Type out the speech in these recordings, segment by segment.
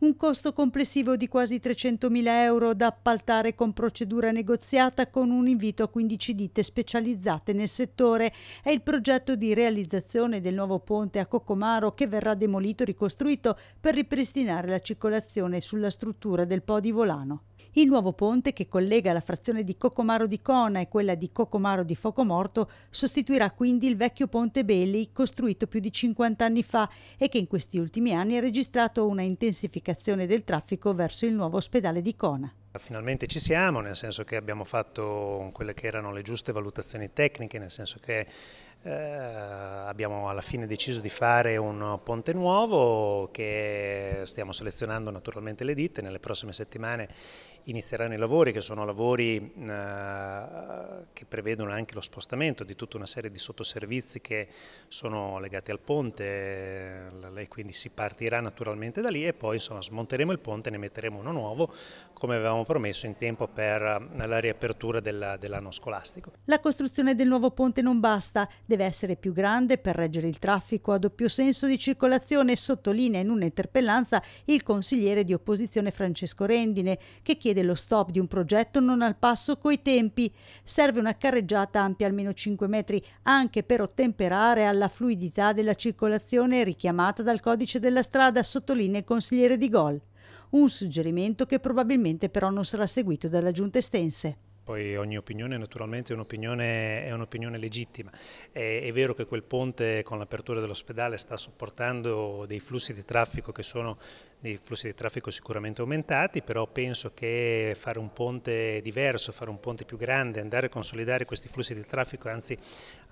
un costo complessivo di quasi 300.000 euro da appaltare con procedura negoziata con un invito a 15 ditte specializzate nel settore. È il progetto di realizzazione del nuovo ponte a Coccomaro che verrà demolito e ricostruito per ripristinare la circolazione sulla struttura del Po di Volano. Il nuovo ponte che collega la frazione di Cocomaro di Cona e quella di Cocomaro di Focomorto sostituirà quindi il vecchio ponte Belli costruito più di 50 anni fa e che in questi ultimi anni ha registrato una intensificazione del traffico verso il nuovo ospedale di Cona. Finalmente ci siamo, nel senso che abbiamo fatto quelle che erano le giuste valutazioni tecniche, nel senso che eh, abbiamo alla fine deciso di fare un ponte nuovo che stiamo selezionando naturalmente le ditte, nelle prossime settimane inizieranno i lavori che sono lavori eh, che prevedono anche lo spostamento di tutta una serie di sottoservizi che sono legati al ponte e quindi si partirà naturalmente da lì e poi insomma, smonteremo il ponte e ne metteremo uno nuovo come avevamo promesso in tempo per la riapertura dell'anno scolastico. La costruzione del nuovo ponte non basta, deve essere più grande per reggere il traffico a doppio senso di circolazione, sottolinea in un'interpellanza il consigliere di opposizione Francesco Rendine, che chiede lo stop di un progetto non al passo coi tempi. Serve una carreggiata ampia almeno 5 metri, anche per ottemperare alla fluidità della circolazione richiamata dal codice della strada, sottolinea il consigliere di Gol. Un suggerimento che probabilmente però non sarà seguito dalla giunta estense poi ogni opinione naturalmente è un'opinione, è un'opinione legittima. È, è, vero che quel ponte con l'apertura dell'ospedale sta sopportando dei flussi di traffico che sono dei flussi di traffico sicuramente aumentati, però penso che fare un ponte diverso, fare un ponte più grande, andare a consolidare questi flussi di traffico, anzi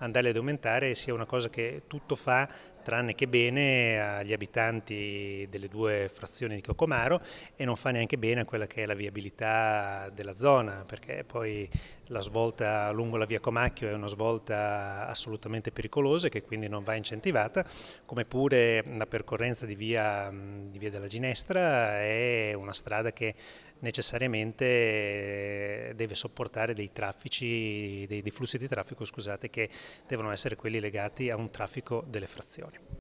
andarli ad aumentare, sia una cosa che tutto fa tranne che bene agli abitanti delle due frazioni di Cocomaro e non fa neanche bene a quella che è la viabilità della zona, perché poi la svolta lungo la via Comacchio è una svolta assolutamente pericolosa e che quindi non va incentivata, come pure la percorrenza di via, di via della Ginestra è una strada che necessariamente eh, deve sopportare dei traffici, dei, dei flussi di traffico scusate, che devono essere quelli legati a un traffico delle frazioni.